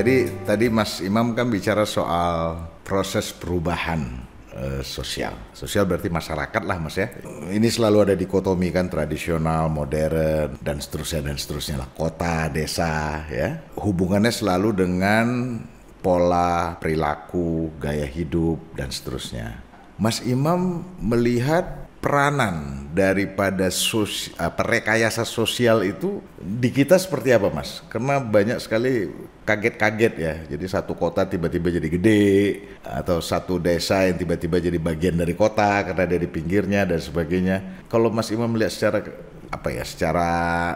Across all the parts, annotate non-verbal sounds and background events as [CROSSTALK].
jadi tadi Mas Imam kan bicara soal proses perubahan e, sosial. Sosial berarti masyarakat lah Mas ya. Ini selalu ada dikotomi kan tradisional, modern dan seterusnya dan seterusnya lah kota, desa ya. Hubungannya selalu dengan pola perilaku, gaya hidup dan seterusnya. Mas Imam melihat peranan daripada sos, apa, rekayasa sosial itu di kita seperti apa mas? Karena banyak sekali kaget-kaget ya. Jadi satu kota tiba-tiba jadi gede atau satu desa yang tiba-tiba jadi bagian dari kota karena dari pinggirnya dan sebagainya. Kalau Mas Imam melihat secara apa ya? Secara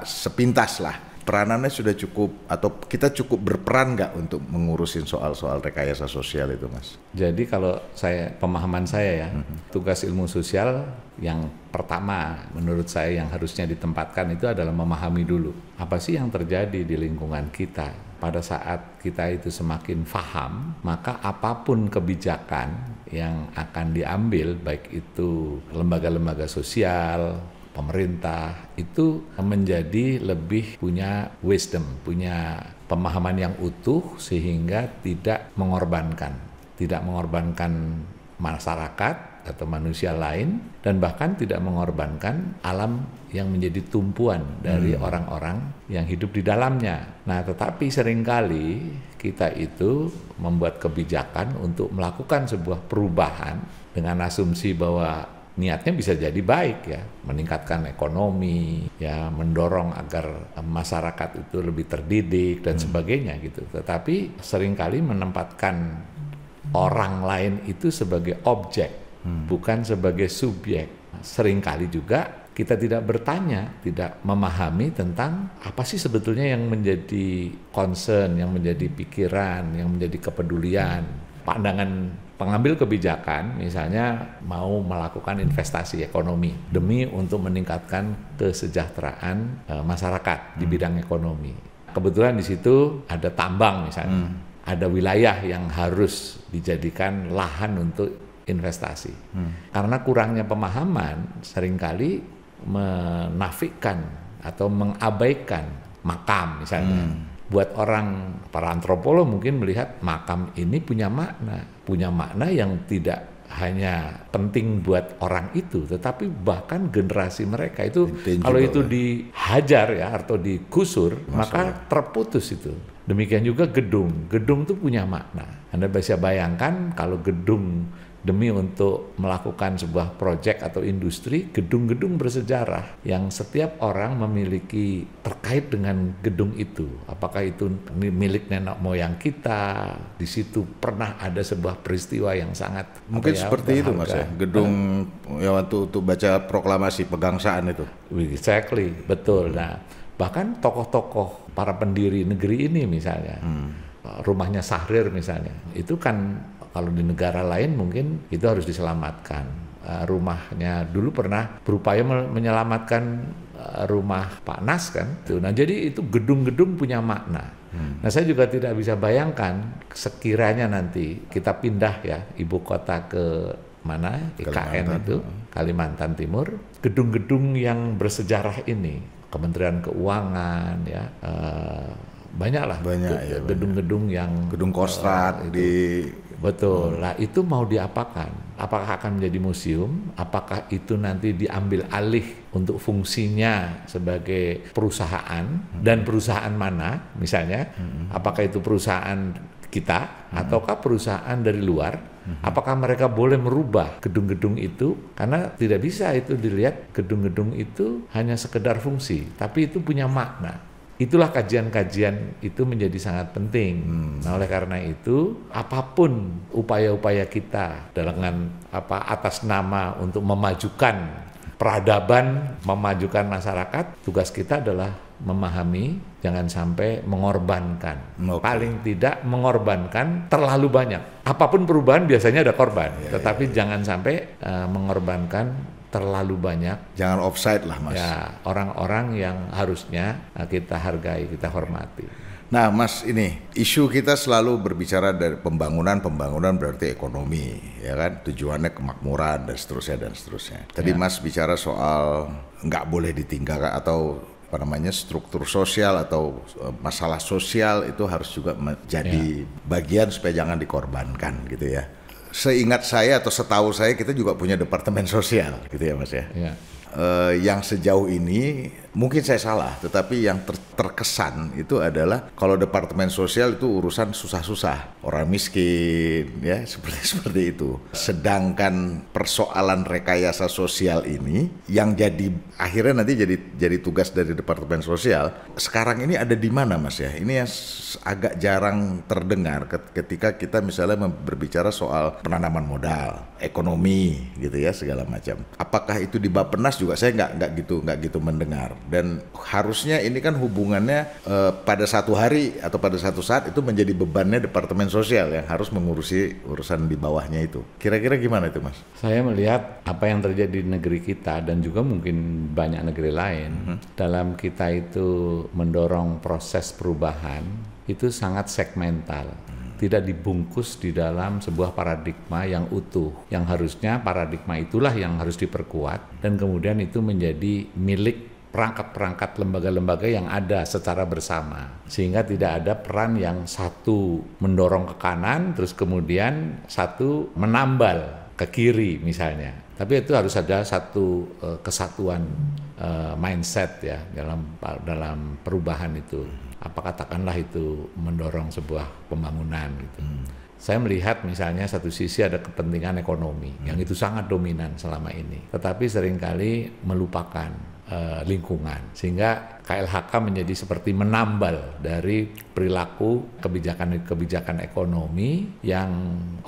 sepintas lah peranannya sudah cukup atau kita cukup berperan nggak untuk mengurusin soal-soal rekayasa sosial itu mas? Jadi kalau saya pemahaman saya ya mm-hmm. tugas ilmu sosial yang pertama menurut saya yang harusnya ditempatkan itu adalah memahami dulu apa sih yang terjadi di lingkungan kita pada saat kita itu semakin paham, maka apapun kebijakan yang akan diambil, baik itu lembaga-lembaga sosial, pemerintah itu menjadi lebih punya wisdom, punya pemahaman yang utuh sehingga tidak mengorbankan, tidak mengorbankan masyarakat atau manusia lain dan bahkan tidak mengorbankan alam yang menjadi tumpuan dari hmm. orang-orang hmm. yang hidup di dalamnya. Nah, tetapi seringkali kita itu membuat kebijakan untuk melakukan sebuah perubahan dengan asumsi bahwa niatnya bisa jadi baik ya, meningkatkan ekonomi, ya mendorong agar masyarakat itu lebih terdidik dan hmm. sebagainya gitu. Tetapi seringkali menempatkan orang lain itu sebagai objek, hmm. bukan sebagai subjek. Seringkali juga kita tidak bertanya, tidak memahami tentang apa sih sebetulnya yang menjadi concern, yang menjadi pikiran, yang menjadi kepedulian, pandangan pengambil kebijakan misalnya mau melakukan investasi ekonomi demi untuk meningkatkan kesejahteraan e, masyarakat di hmm. bidang ekonomi. Kebetulan di situ ada tambang misalnya, hmm. ada wilayah yang harus dijadikan lahan untuk investasi. Hmm. Karena kurangnya pemahaman seringkali menafikan atau mengabaikan makam misalnya. Hmm buat orang para antropolog mungkin melihat makam ini punya makna, punya makna yang tidak hanya penting buat orang itu, tetapi bahkan generasi mereka itu Intangible ya. kalau itu dihajar ya atau dikusur Masalah. maka ya. terputus itu. Demikian juga gedung, gedung itu punya makna. Anda bisa bayangkan kalau gedung demi untuk melakukan sebuah proyek atau industri gedung-gedung bersejarah yang setiap orang memiliki terkait dengan gedung itu. Apakah itu milik nenek moyang kita? Di situ pernah ada sebuah peristiwa yang sangat mungkin ya, seperti berharga. itu Mas ya. Gedung uh, ya waktu itu baca proklamasi pegangsaan itu. Exactly, betul. Hmm. Nah, bahkan tokoh-tokoh para pendiri negeri ini misalnya. Hmm. Rumahnya Sahrir misalnya, itu kan kalau di negara lain mungkin itu harus diselamatkan. Eh, rumahnya dulu pernah berupaya menyelamatkan eh, rumah Pak Nas kan. Tuh. Nah jadi itu gedung-gedung punya makna. Hmm. Nah saya juga tidak bisa bayangkan sekiranya nanti kita pindah ya ibu kota ke mana IKN Kalimantan. itu Kalimantan Timur gedung-gedung yang bersejarah ini Kementerian Keuangan ya uh, banyaklah banyak ya, gedung-gedung ya, yang gedung kostrat uh, di Betul. Hmm. Lah itu mau diapakan? Apakah akan menjadi museum? Apakah itu nanti diambil alih untuk fungsinya sebagai perusahaan hmm. dan perusahaan mana misalnya? Hmm. Apakah itu perusahaan kita hmm. ataukah perusahaan dari luar? Hmm. Apakah mereka boleh merubah gedung-gedung itu? Karena tidak bisa itu dilihat gedung-gedung itu hanya sekedar fungsi, tapi itu punya makna itulah kajian-kajian itu menjadi sangat penting. Hmm. Nah, oleh karena itu, apapun upaya-upaya kita dengan apa atas nama untuk memajukan peradaban, memajukan masyarakat, tugas kita adalah memahami jangan sampai mengorbankan. Okay. Paling tidak mengorbankan terlalu banyak. Apapun perubahan biasanya ada korban, yeah, tetapi yeah, yeah. jangan sampai uh, mengorbankan terlalu banyak. Jangan offside lah mas. Ya orang-orang yang harusnya eh, kita hargai, kita hormati. Nah mas ini isu kita selalu berbicara dari pembangunan, pembangunan berarti ekonomi ya kan tujuannya kemakmuran dan seterusnya dan seterusnya. Tadi ya. mas bicara soal nggak boleh ditinggalkan atau apa namanya struktur sosial atau eh, masalah sosial itu harus juga menjadi ya. bagian supaya jangan dikorbankan gitu ya seingat saya atau setahu saya kita juga punya departemen sosial gitu ya mas ya. ya. Uh, yang sejauh ini Mungkin saya salah, tetapi yang ter terkesan itu adalah kalau departemen sosial itu urusan susah-susah, orang miskin, ya [LAUGHS] seperti seperti itu. Sedangkan persoalan rekayasa sosial ini yang jadi akhirnya nanti jadi jadi tugas dari departemen sosial. Sekarang ini ada di mana, Mas ya? Ini yang agak jarang terdengar ketika kita misalnya berbicara soal penanaman modal, ekonomi, gitu ya segala macam. Apakah itu di Bapenas juga saya nggak nggak gitu nggak gitu mendengar dan harusnya ini kan hubungannya eh, pada satu hari atau pada satu saat itu menjadi bebannya departemen sosial yang harus mengurusi urusan di bawahnya itu. Kira-kira gimana itu, Mas? Saya melihat apa yang terjadi di negeri kita dan juga mungkin banyak negeri lain mm -hmm. dalam kita itu mendorong proses perubahan itu sangat segmental. Mhm. tidak dibungkus di dalam sebuah paradigma yang utuh. Yang harusnya paradigma itulah yang harus diperkuat dan kemudian itu menjadi milik perangkat-perangkat lembaga-lembaga yang ada secara bersama sehingga tidak ada peran yang satu mendorong ke kanan terus kemudian satu menambal ke kiri misalnya tapi itu harus ada satu uh, kesatuan uh, mindset ya dalam dalam perubahan itu apa katakanlah itu mendorong sebuah pembangunan gitu hmm saya melihat misalnya satu sisi ada kepentingan ekonomi hmm. yang itu sangat dominan selama ini tetapi seringkali melupakan eh, lingkungan. Sehingga KLHK menjadi seperti menambal dari perilaku kebijakan-kebijakan ekonomi yang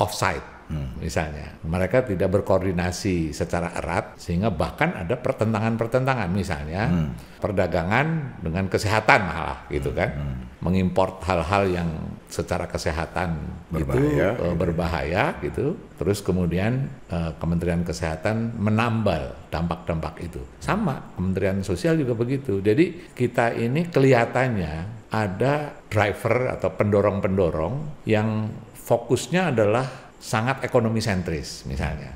offside Hmm. Misalnya, mereka tidak berkoordinasi secara erat sehingga bahkan ada pertentangan-pertentangan misalnya hmm. perdagangan dengan kesehatan malah gitu hmm. kan. Hmm. Mengimpor hal-hal yang secara kesehatan berbahaya, itu eh, gitu. Ya. berbahaya gitu. Terus kemudian eh, Kementerian Kesehatan menambal dampak-dampak itu. Sama Kementerian Sosial juga begitu. Jadi kita ini kelihatannya ada driver atau pendorong-pendorong yang fokusnya adalah sangat ekonomi sentris misalnya.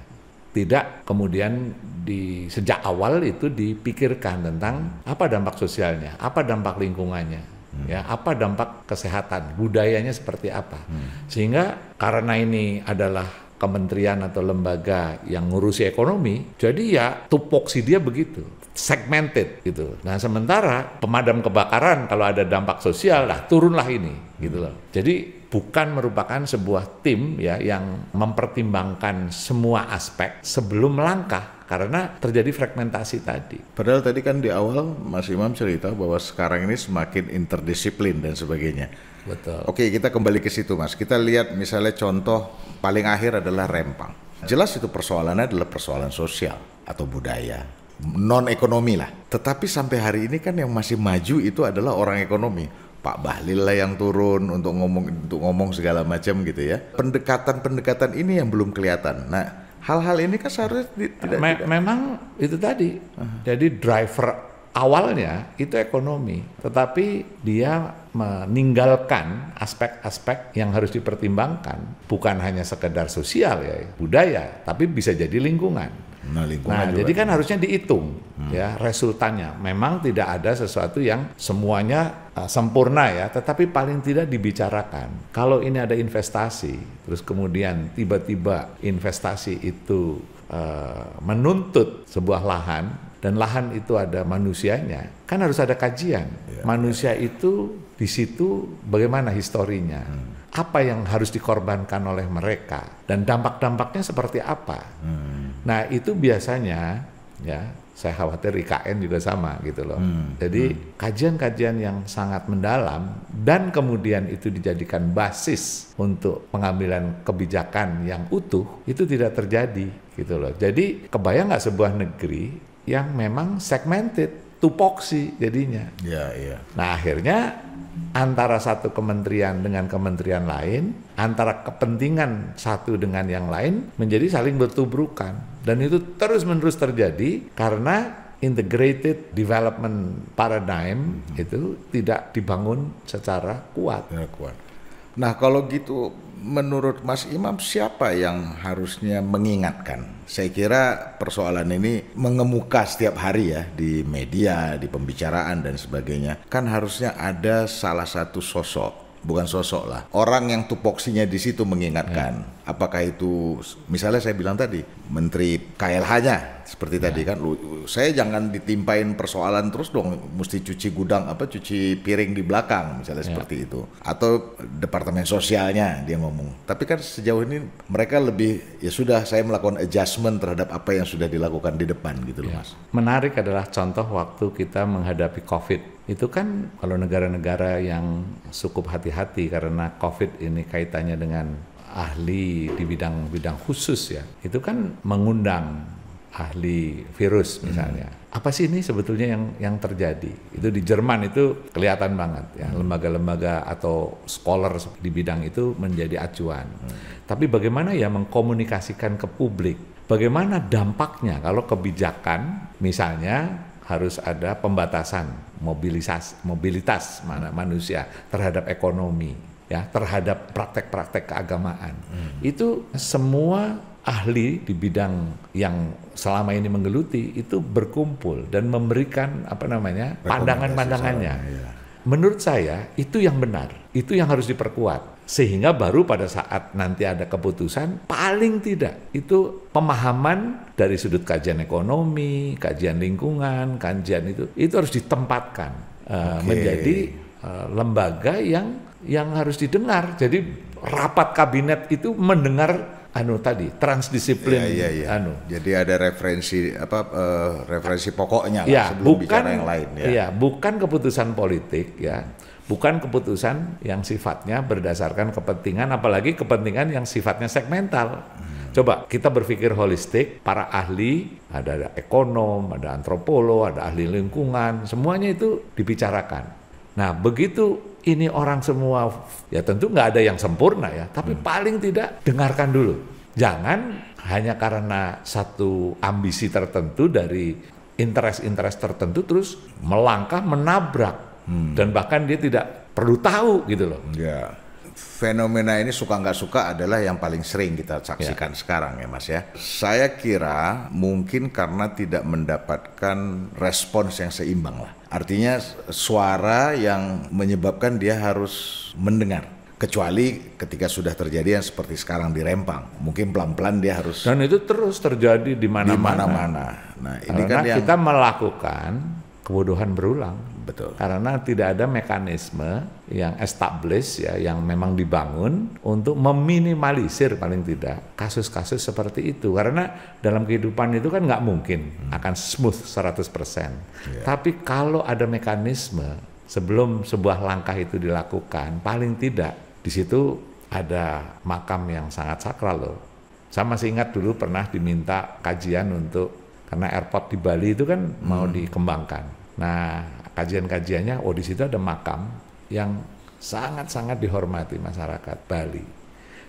Tidak kemudian di sejak awal itu dipikirkan tentang apa dampak sosialnya, apa dampak lingkungannya, hmm. ya apa dampak kesehatan budayanya seperti apa hmm. sehingga karena ini adalah kementerian atau lembaga yang ngurusi ekonomi. Jadi ya tupoksi dia begitu, segmented gitu. Nah sementara pemadam kebakaran kalau ada dampak sosial lah turunlah ini gitu loh. Jadi bukan merupakan sebuah tim ya yang mempertimbangkan semua aspek sebelum melangkah karena terjadi fragmentasi tadi. Padahal tadi kan di awal Mas Imam cerita bahwa sekarang ini semakin interdisiplin dan sebagainya Betul. Oke, kita kembali ke situ, Mas. Kita lihat misalnya contoh paling akhir adalah Rempang. Jelas itu persoalannya adalah persoalan sosial atau budaya, non ekonomi lah. Tetapi sampai hari ini kan yang masih maju itu adalah orang ekonomi. Pak Bahlil lah yang turun untuk ngomong untuk ngomong segala macam gitu ya. Pendekatan-pendekatan ini yang belum kelihatan. Nah, hal-hal ini kan seharusnya tidak, Me tidak. Memang itu tadi. Uh -huh. Jadi driver awalnya itu ekonomi, tetapi dia meninggalkan aspek-aspek yang harus dipertimbangkan, bukan hanya sekedar sosial ya, budaya, tapi bisa jadi lingkungan. Nah, lingkungan nah jadi kan gitu. harusnya dihitung hmm. ya resultannya. Memang tidak ada sesuatu yang semuanya uh, sempurna ya, tetapi paling tidak dibicarakan. Kalau ini ada investasi, terus kemudian tiba-tiba investasi itu eh, menuntut sebuah lahan dan lahan itu ada manusianya, kan harus ada kajian. Ya, ya. Manusia ya. itu di situ bagaimana historinya, hmm. apa yang harus dikorbankan oleh mereka, dan dampak-dampaknya seperti apa. Hmm. Nah itu biasanya ya saya khawatir IKN juga sama gitu loh. Hmm. Jadi hmm. kajian-kajian hmm. yang sangat mendalam dan kemudian itu dijadikan basis untuk pengambilan kebijakan yang utuh itu tidak terjadi gitu loh. Jadi kebayang nggak sebuah negeri yang memang segmented, tupoksi jadinya. Iya, iya. Nah akhirnya antara satu kementerian dengan kementerian lain, antara kepentingan satu dengan yang lain menjadi saling bertubrukan dan itu terus-menerus terjadi karena integrated development paradigm mm -hmm. itu tidak dibangun secara kuat. Ya, kuat. Nah, kalau gitu menurut Mas Imam siapa yang harusnya mengingatkan? Saya kira persoalan ini mengemuka setiap hari ya di media, di pembicaraan dan sebagainya. Kan harusnya ada salah satu sosok bukan sosok lah orang yang tupoksinya di situ mengingatkan ya. apakah itu misalnya saya bilang tadi menteri KLH-nya seperti ya. tadi kan lu, saya jangan ditimpain persoalan terus dong mesti cuci gudang apa cuci piring di belakang misalnya ya. seperti itu atau departemen sosialnya dia ngomong tapi kan sejauh ini mereka lebih ya sudah saya melakukan adjustment terhadap apa yang sudah dilakukan di depan gitu loh ya. Mas menarik adalah contoh waktu kita menghadapi covid itu kan kalau negara-negara yang cukup hati-hati karena covid ini kaitannya dengan ahli di bidang-bidang khusus ya itu kan mengundang ahli virus misalnya. Hmm. Apa sih ini sebetulnya yang yang terjadi? Itu di Jerman itu kelihatan banget ya hmm. lembaga-lembaga atau scholar di bidang itu menjadi acuan. Hmm. Tapi bagaimana ya mengkomunikasikan ke publik? Bagaimana dampaknya kalau kebijakan misalnya harus ada pembatasan mobilisasi mobilitas mana hmm. manusia terhadap ekonomi ya terhadap praktek-praktek keagamaan. Hmm. Itu semua ahli di bidang yang selama ini menggeluti itu berkumpul dan memberikan apa namanya pandangan-pandangannya. Iya. Menurut saya itu yang benar, itu yang harus diperkuat sehingga baru pada saat nanti ada keputusan paling tidak itu pemahaman dari sudut kajian ekonomi, kajian lingkungan, kajian itu itu harus ditempatkan uh, menjadi uh, lembaga yang yang harus didengar. Jadi rapat kabinet itu mendengar anu tadi transdisiplin ya, ya, ya. anu. Jadi ada referensi apa uh, referensi pokoknya ya, lah, sebelum bukan, bicara yang lain ya. Iya, bukan keputusan politik ya. Bukan keputusan yang sifatnya berdasarkan kepentingan apalagi kepentingan yang sifatnya segmental. Hmm. Coba kita berpikir holistik, para ahli, ada, ada ekonom, ada antropolo, ada ahli lingkungan, semuanya itu dibicarakan. Nah, begitu ini orang semua ya tentu nggak ada yang sempurna ya tapi hmm. paling tidak dengarkan dulu jangan hanya karena satu ambisi tertentu dari interest-interest tertentu terus melangkah menabrak hmm. dan bahkan dia tidak perlu tahu gitu loh yeah fenomena ini suka nggak suka adalah yang paling sering kita ya. saksikan ya. sekarang ya Mas ya. Saya kira mungkin karena tidak mendapatkan respons yang seimbang lah. Artinya suara yang menyebabkan dia harus mendengar kecuali ketika sudah terjadi yang seperti sekarang di Rempang mungkin pelan-pelan dia harus dan itu terus terjadi di mana-mana mana nah ini kan Karena kan yang... kita melakukan kebodohan berulang Betul. Karena tidak ada mekanisme yang established ya yang memang dibangun untuk meminimalisir paling tidak kasus-kasus seperti itu. Karena dalam kehidupan itu kan nggak mungkin hmm. akan smooth 100%. Yeah. Tapi kalau ada mekanisme sebelum sebuah langkah itu dilakukan, paling tidak di situ ada makam yang sangat sakral loh. Saya masih ingat dulu pernah diminta kajian untuk karena airport di Bali itu kan hmm. mau dikembangkan. Nah, kajian-kajiannya, oh di situ ada makam yang sangat-sangat dihormati masyarakat Bali.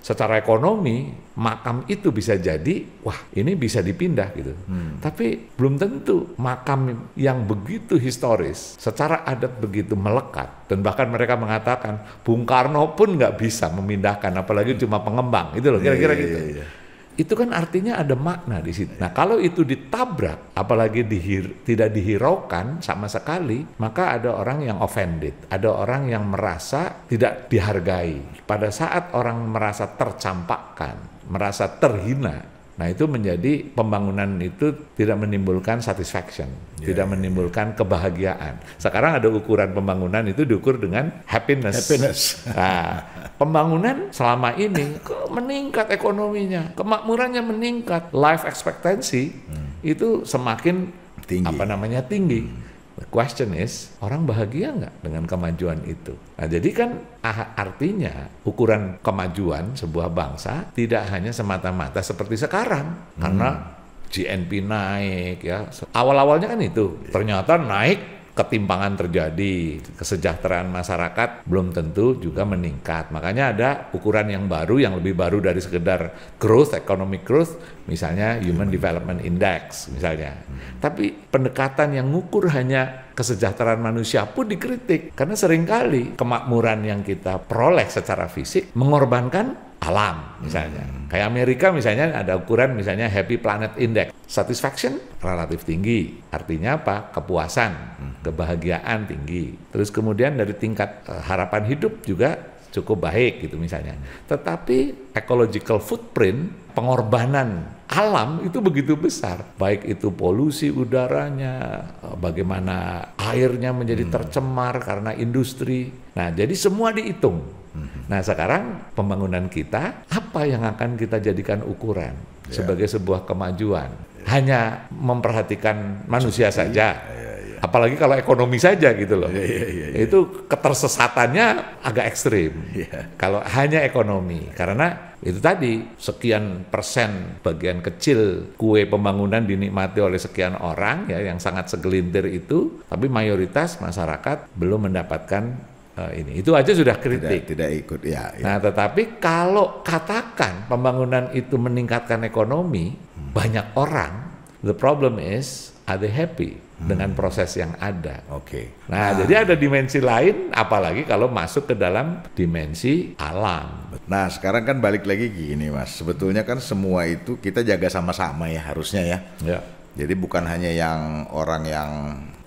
Secara ekonomi, makam itu bisa jadi, wah ini bisa dipindah gitu. Hmm. Tapi belum tentu makam yang begitu historis, secara adat begitu melekat, dan bahkan mereka mengatakan Bung Karno pun nggak bisa memindahkan, apalagi hmm. cuma pengembang, itu loh, kira-kira iya, iya, gitu. Yeah, yeah, yeah itu kan artinya ada makna di situ. Nah, kalau itu ditabrak, apalagi dihir, tidak dihiraukan sama sekali, maka ada orang yang offended, ada orang yang merasa tidak dihargai. Pada saat orang merasa tercampakkan, merasa terhina, Nah itu menjadi pembangunan itu tidak menimbulkan satisfaction, yeah. tidak iya, iya. menimbulkan kebahagiaan. Sekarang ada ukuran pembangunan itu diukur dengan happiness. Happiness. Nah, pembangunan selama ini meningkat ekonominya, kemakmurannya meningkat, life expectancy hmm. itu semakin tinggi. apa namanya tinggi. Hmm. The question is, orang bahagia nggak dengan kemajuan itu? Nah, jadi kan ah, artinya ukuran kemajuan sebuah bangsa tidak hanya semata-mata seperti sekarang. Hmm. Karena GNP naik ya. Awal-awalnya kan itu. Ternyata naik ketimpangan terjadi, kesejahteraan masyarakat belum tentu juga meningkat. Makanya ada ukuran yang baru, yang lebih baru dari sekedar growth, economic growth, misalnya Human Development Index misalnya. Tapi pendekatan yang ngukur hanya kesejahteraan manusia pun dikritik karena seringkali kemakmuran yang kita peroleh secara fisik mengorbankan alam misalnya. Hmm. Kayak Amerika misalnya ada ukuran misalnya Happy Planet Index. Satisfaction relatif tinggi. Artinya apa? Kepuasan, hmm. kebahagiaan tinggi. Terus kemudian dari tingkat e, harapan hidup juga cukup baik gitu misalnya. Tetapi ecological footprint, pengorbanan alam itu begitu besar. Baik itu polusi udaranya, e, bagaimana airnya menjadi hmm. tercemar karena industri. Nah, jadi semua dihitung Nah sekarang pembangunan kita apa yang akan kita jadikan ukuran yeah. sebagai sebuah kemajuan? Hanya memperhatikan manusia saja. Yeah, iya, iya. apalagi kalau ekonomi saja gitu loh. Yeah, yeah, yeah, yeah. Itu ketersesatannya agak ekstrim. Yeah. Kalau hanya ekonomi, karena itu tadi sekian persen bagian kecil kue pembangunan dinikmati oleh sekian orang ya yang sangat segelintir itu, tapi mayoritas masyarakat belum mendapatkan Eh, ini. Itu aja sudah kritik. Tidak, tidak ikut ya, ya. Nah, tetapi kalau katakan pembangunan itu meningkatkan ekonomi, hmm. banyak orang the problem is are they happy hmm. dengan proses yang ada. Oke. Okay. Nah, ah. jadi ada dimensi lain apalagi kalau masuk ke dalam dimensi alam. Nah, sekarang kan balik lagi gini, Mas. Sebetulnya kan semua itu kita jaga sama-sama ya harusnya ya. Ya jadi bukan hanya yang orang yang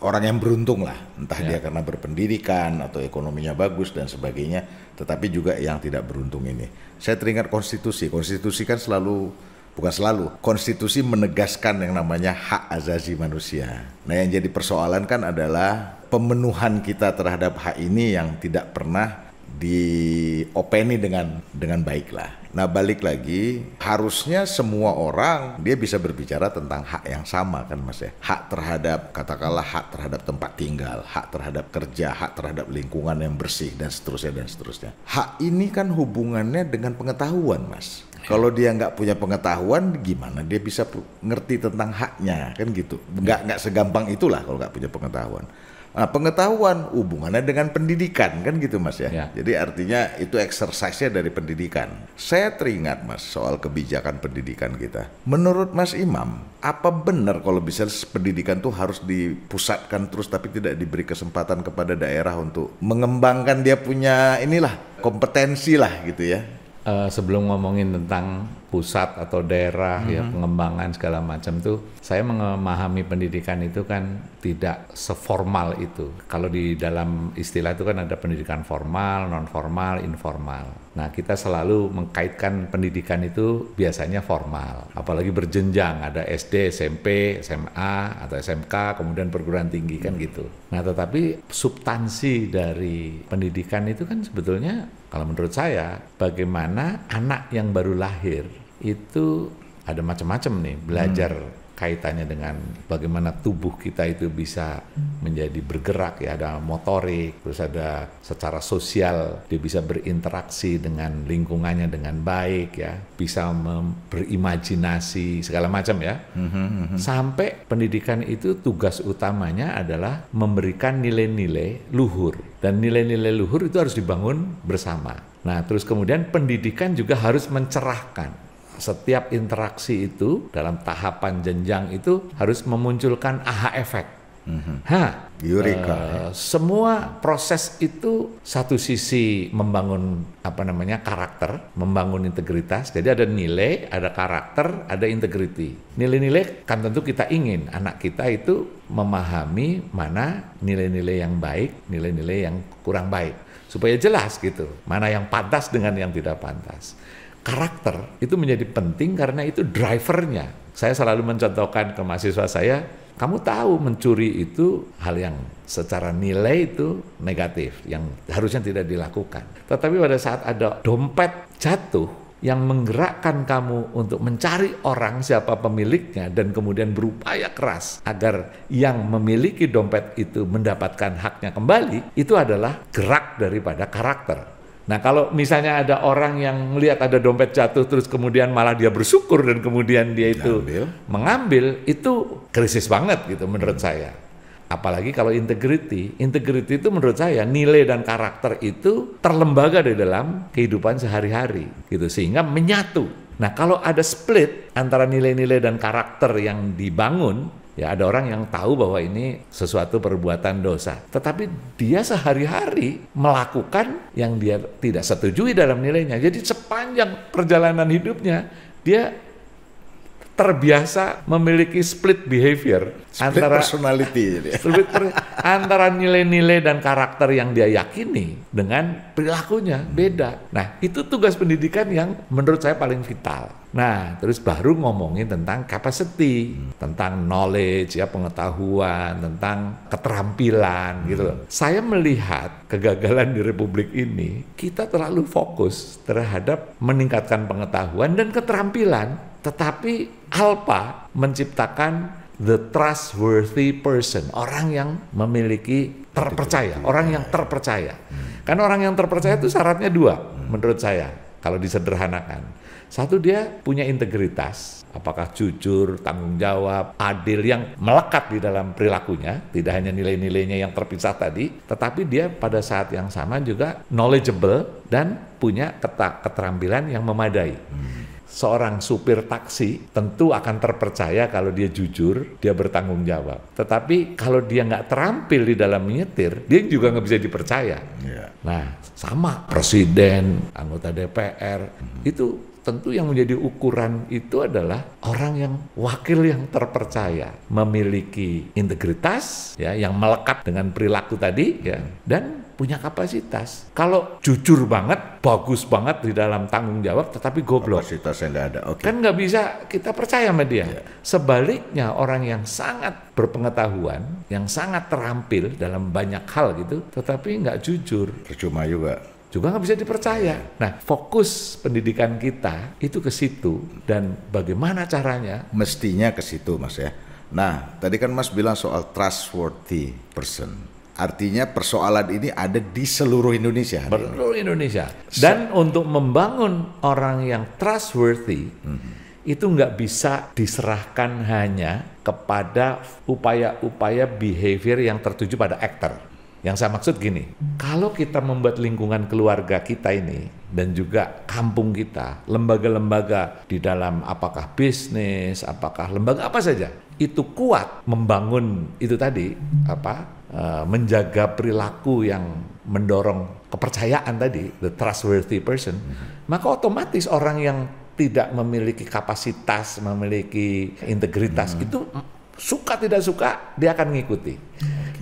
orang yang beruntung lah, entah ya. dia karena berpendidikan atau ekonominya bagus dan sebagainya, tetapi juga yang tidak beruntung ini. Saya teringat konstitusi. Konstitusi kan selalu bukan selalu konstitusi menegaskan yang namanya hak azazi manusia. Nah, yang jadi persoalan kan adalah pemenuhan kita terhadap hak ini yang tidak pernah diopeni dengan dengan baik lah. Nah balik lagi, harusnya semua orang dia bisa berbicara tentang hak yang sama kan mas ya. Hak terhadap, katakanlah hak terhadap tempat tinggal, hak terhadap kerja, hak terhadap lingkungan yang bersih dan seterusnya dan seterusnya. Hak ini kan hubungannya dengan pengetahuan mas. Kalau dia nggak punya pengetahuan, gimana dia bisa ngerti tentang haknya kan gitu? Nggak nggak segampang itulah kalau nggak punya pengetahuan. Nah, pengetahuan hubungannya dengan pendidikan kan gitu Mas ya. ya. Jadi artinya itu exercise-nya dari pendidikan. Saya teringat Mas soal kebijakan pendidikan kita. Menurut Mas Imam, apa benar kalau bisa pendidikan tuh harus dipusatkan terus tapi tidak diberi kesempatan kepada daerah untuk mengembangkan dia punya inilah kompetensi lah gitu ya uh, sebelum ngomongin tentang pusat atau daerah mm -hmm. ya mhm. pengembangan segala macam tuh saya memahami pendidikan itu kan tidak seformal itu kalau di dalam istilah itu kan ada pendidikan formal non formal informal Nah, kita selalu mengkaitkan pendidikan itu biasanya formal, apalagi berjenjang, ada SD, SMP, SMA, atau SMK, kemudian perguruan tinggi kan gitu. Nah, tetapi substansi dari pendidikan itu kan sebetulnya kalau menurut saya bagaimana anak yang baru lahir itu ada macam-macam nih belajar hmm kaitannya dengan bagaimana tubuh kita itu bisa menjadi bergerak ya ada motorik terus ada secara sosial dia bisa berinteraksi dengan lingkungannya dengan baik ya bisa berimajinasi segala macam ya mhm, mhm. sampai pendidikan itu tugas utamanya adalah memberikan nilai-nilai luhur dan nilai-nilai luhur itu harus dibangun bersama nah terus kemudian pendidikan juga harus mencerahkan setiap interaksi itu dalam tahapan jenjang itu harus memunculkan aha efek. Mm-hmm. Hah, Eureka. Uh, semua proses itu satu sisi membangun apa namanya karakter, membangun integritas. Jadi ada nilai, ada karakter, ada integriti. Nilai-nilai kan tentu kita ingin anak kita itu memahami mana nilai-nilai yang baik, nilai-nilai yang kurang baik, supaya jelas gitu, mana yang pantas dengan yang tidak pantas karakter itu menjadi penting karena itu drivernya. Saya selalu mencontohkan ke mahasiswa saya, kamu tahu mencuri itu hal yang secara nilai itu negatif, yang harusnya tidak dilakukan. Tetapi pada saat ada dompet jatuh, yang menggerakkan kamu untuk mencari orang siapa pemiliknya dan kemudian berupaya keras agar yang memiliki dompet itu mendapatkan haknya kembali itu adalah gerak daripada karakter Nah kalau misalnya ada orang yang melihat ada dompet jatuh terus kemudian malah dia bersyukur dan kemudian dia itu Ambil. mengambil itu krisis banget gitu menurut hmm. saya. Apalagi kalau integriti integriti itu menurut saya nilai dan karakter itu terlembaga di dalam kehidupan sehari-hari gitu sehingga menyatu. Nah kalau ada split antara nilai-nilai dan karakter yang dibangun Ya ada orang yang tahu bahwa ini sesuatu perbuatan dosa, tetapi dia sehari-hari melakukan yang dia tidak setujui dalam nilainya. Jadi sepanjang perjalanan hidupnya dia terbiasa memiliki split behavior split antara personality [LAUGHS] split per, antara nilai-nilai dan karakter yang dia yakini dengan perilakunya beda. Nah, itu tugas pendidikan yang menurut saya paling vital. Nah, terus baru ngomongin tentang capacity, hmm. tentang knowledge ya, pengetahuan, tentang keterampilan gitu hmm. gitu Saya melihat kegagalan di republik ini kita terlalu fokus terhadap meningkatkan pengetahuan dan keterampilan tetapi alpha menciptakan the trustworthy person, orang yang memiliki terpercaya, orang yang terpercaya. Hmm. Karena orang yang terpercaya itu syaratnya dua menurut saya kalau disederhanakan. Satu dia punya integritas, apakah jujur, tanggung jawab, adil yang melekat di dalam perilakunya, tidak hanya nilai-nilainya yang terpisah tadi, tetapi dia pada saat yang sama juga knowledgeable dan punya keterampilan yang memadai. Hmm seorang supir taksi tentu akan terpercaya kalau dia jujur, dia bertanggung jawab. Tetapi kalau dia nggak terampil di dalam menyetir, dia juga nggak bisa dipercaya. Yeah. Nah, sama presiden, anggota DPR, mm -hmm. itu Tentu yang menjadi ukuran itu adalah orang yang wakil yang terpercaya, memiliki integritas ya yang melekat dengan perilaku tadi ya dan punya kapasitas. Kalau jujur banget, bagus banget di dalam tanggung jawab, tetapi goblok. Kapasitasnya nggak ada. Okay. Kan nggak bisa kita percaya sama dia. Yeah. Sebaliknya orang yang sangat berpengetahuan, yang sangat terampil dalam banyak hal gitu, tetapi nggak jujur. Percuma juga juga nggak bisa dipercaya. Nah, fokus pendidikan kita itu ke situ dan bagaimana caranya? Mestinya ke situ, Mas ya. Nah, tadi kan Mas bilang soal trustworthy person. Artinya persoalan ini ada di seluruh Indonesia. Seluruh Indonesia. Dan Se untuk membangun orang yang trustworthy, mm -hmm itu nggak bisa diserahkan hanya kepada upaya-upaya behavior yang tertuju pada aktor. Yang saya maksud gini, kalau kita membuat lingkungan keluarga kita ini dan juga kampung kita, lembaga-lembaga di dalam apakah bisnis, apakah lembaga apa saja, itu kuat membangun itu tadi apa eh, menjaga perilaku yang mendorong kepercayaan tadi, the trustworthy person, mm-hmm. maka otomatis orang yang tidak memiliki kapasitas, memiliki integritas hmm. itu suka tidak suka dia akan mengikuti.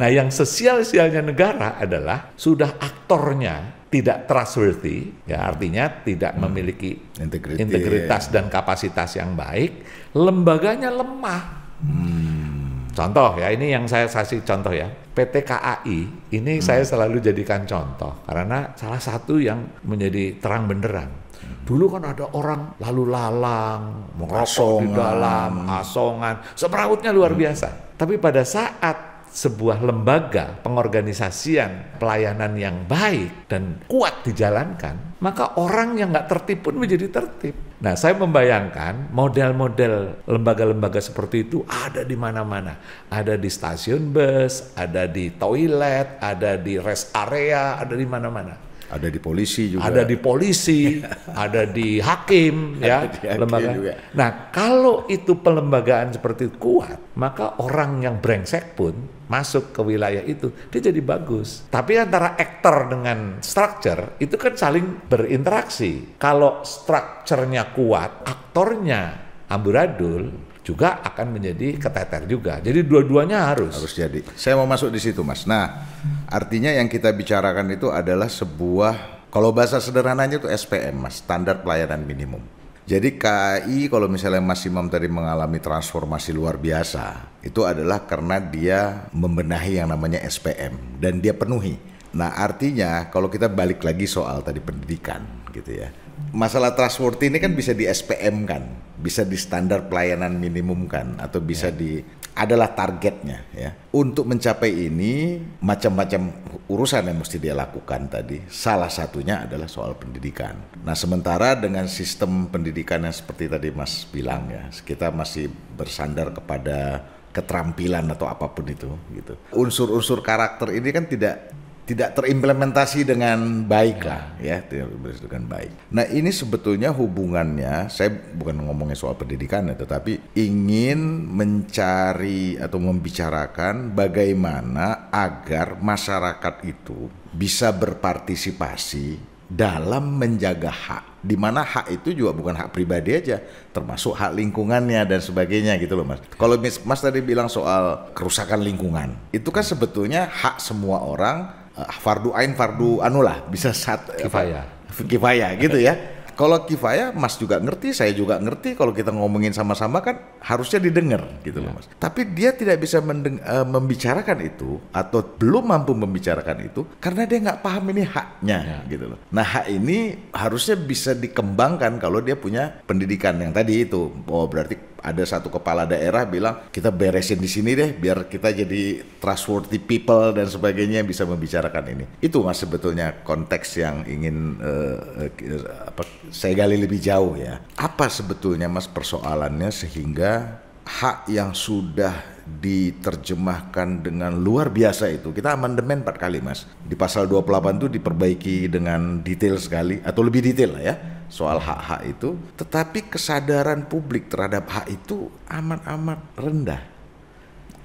Nah, yang sesial-sialnya negara adalah sudah aktornya tidak trustworthy, ya artinya tidak hmm. memiliki Integrity. integritas dan kapasitas yang baik, lembaganya lemah. Hmm. Contoh ya, ini yang saya kasih contoh ya. PT KAI ini hmm. saya selalu jadikan contoh karena salah satu yang menjadi terang benderang. Hmm. Dulu kan ada orang lalu lalang, merokok di dalam, asongan, semerautnya luar hmm. biasa. Tapi pada saat sebuah lembaga pengorganisasian pelayanan yang baik dan kuat dijalankan, maka orang yang nggak tertib pun menjadi tertib. Nah, saya membayangkan model-model lembaga-lembaga seperti itu ada di mana-mana. Ada di stasiun bus, ada di toilet, ada di rest area, ada di mana-mana. Ada di polisi juga. Ada di polisi, [LAUGHS] ada di hakim ya, di hakim lembaga. Juga. Nah, kalau itu pelembagaan seperti itu kuat, maka orang yang brengsek pun masuk ke wilayah itu dia jadi bagus. Tapi antara aktor dengan structure itu kan saling berinteraksi. Kalau structure kuat, aktornya amburadul, juga akan menjadi keteter juga. Jadi dua-duanya harus. Harus jadi. Saya mau masuk di situ, Mas. Nah, artinya yang kita bicarakan itu adalah sebuah kalau bahasa sederhananya itu SPM, Mas, standar pelayanan minimum. Jadi KAI kalau misalnya Mas Imam tadi mengalami transformasi luar biasa, itu adalah karena dia membenahi yang namanya SPM dan dia penuhi. Nah, artinya kalau kita balik lagi soal tadi pendidikan gitu ya. Masalah trustworthy ini kan bisa di SPM kan bisa di standar pelayanan minimum kan atau bisa yeah. di adalah targetnya ya. Untuk mencapai ini macam-macam urusan yang mesti dia lakukan tadi. Salah satunya adalah soal pendidikan. Nah, sementara dengan sistem pendidikan yang seperti tadi Mas bilang ya, kita masih bersandar kepada keterampilan atau apapun itu gitu. Unsur-unsur karakter ini kan tidak tidak terimplementasi dengan baik lah ya terimplementasi dengan baik. Nah ini sebetulnya hubungannya saya bukan ngomongnya soal pendidikan ya tetapi ingin mencari atau membicarakan bagaimana agar masyarakat itu bisa berpartisipasi dalam menjaga hak di mana hak itu juga bukan hak pribadi aja, termasuk hak lingkungannya dan sebagainya gitu loh mas. Kalau mas tadi bilang soal kerusakan lingkungan, itu kan sebetulnya hak semua orang uh, fardu ain fardu anu lah bisa sat kifaya apa, kifaya gitu ya kalau kifaya Mas juga ngerti saya juga ngerti kalau kita ngomongin sama-sama kan harusnya didengar gitu ya. loh Mas tapi dia tidak bisa mendeng- uh, membicarakan itu atau belum mampu membicarakan itu karena dia nggak paham ini haknya ya. gitu loh nah hak ini harusnya bisa dikembangkan kalau dia punya pendidikan yang tadi itu oh berarti ada satu kepala daerah bilang kita beresin di sini deh biar kita jadi trustworthy people dan sebagainya yang bisa membicarakan ini. Itu mas sebetulnya konteks yang ingin uh, uh, apa, saya gali lebih jauh ya. Apa sebetulnya mas persoalannya sehingga hak yang sudah diterjemahkan dengan luar biasa itu. Kita amandemen empat kali, Mas. Di pasal 28 itu diperbaiki dengan detail sekali atau lebih detail lah ya soal hak-hak itu, tetapi kesadaran publik terhadap hak itu amat-amat rendah.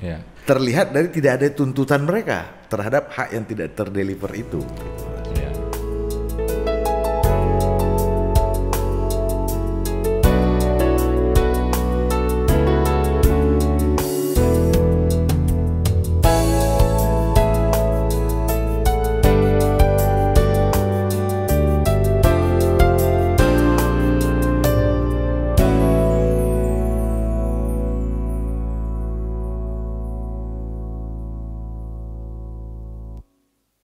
Ya. Terlihat dari tidak ada tuntutan mereka terhadap hak yang tidak terdeliver itu.